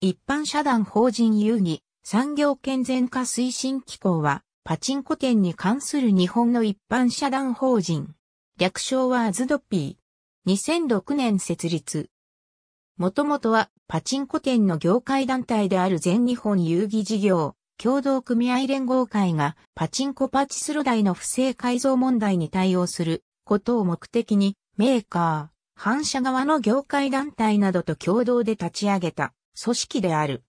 一般社団法人遊戯産業健全化推進機構はパチンコ店に関する日本の一般社団法人。略称はアズドピー。2006年設立。もともとはパチンコ店の業界団体である全日本遊戯事業共同組合連合会がパチンコパチスロ台の不正改造問題に対応することを目的にメーカー、反社側の業界団体などと共同で立ち上げた。組織である。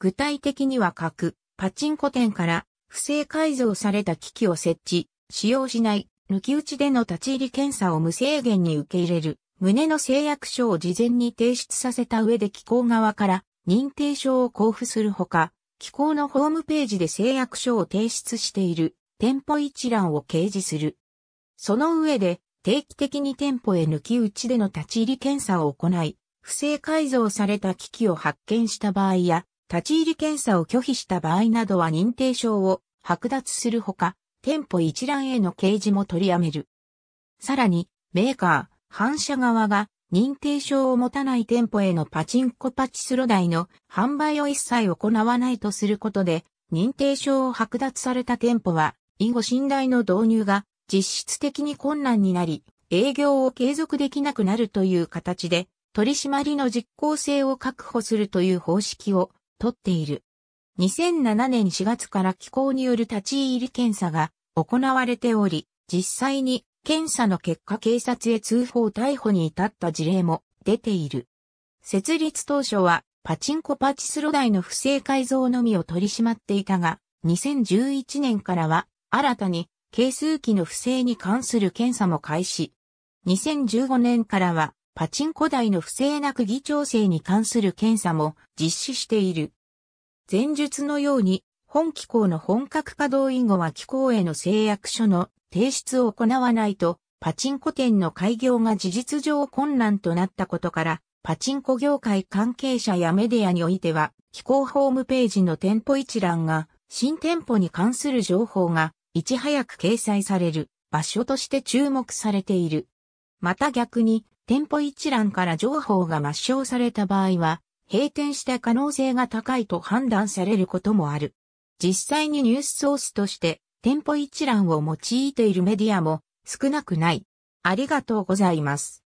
具体的には各パチンコ店から不正改造された機器を設置、使用しない、抜き打ちでの立ち入り検査を無制限に受け入れる、旨の誓約書を事前に提出させた上で機構側から認定証を交付するほか、機構のホームページで誓約書を提出している店舗一覧を掲示する。その上で定期的に店舗へ抜き打ちでの立ち入り検査を行い、不正改造された機器を発見した場合や、立ち入り検査を拒否した場合などは認定証を剥奪するほか、店舗一覧への掲示も取りやめる。さらに、メーカー、反射側が認定証を持たない店舗へのパチンコパチスロ台の販売を一切行わないとすることで、認定証を剥奪された店舗は、以後信頼の導入が実質的に困難になり、営業を継続できなくなるという形で、取り締まりの実効性を確保するという方式をとっている。2007年4月から機構による立ち入り検査が行われており、実際に検査の結果警察へ通報逮捕に至った事例も出ている。設立当初はパチンコパチスロ台の不正改造のみを取り締まっていたが、2011年からは新たに係数機の不正に関する検査も開始。2015年からはパチンコ台の不正な議調整に関する検査も実施している。前述のように、本機構の本格稼働以後は機構への制約書の提出を行わないと、パチンコ店の開業が事実上困難となったことから、パチンコ業界関係者やメディアにおいては、機構ホームページの店舗一覧が、新店舗に関する情報が、いち早く掲載される場所として注目されている。また逆に、店舗一覧から情報が抹消された場合は、閉店した可能性が高いと判断されることもある。実際にニュースソースとして店舗一覧を用いているメディアも少なくない。ありがとうございます。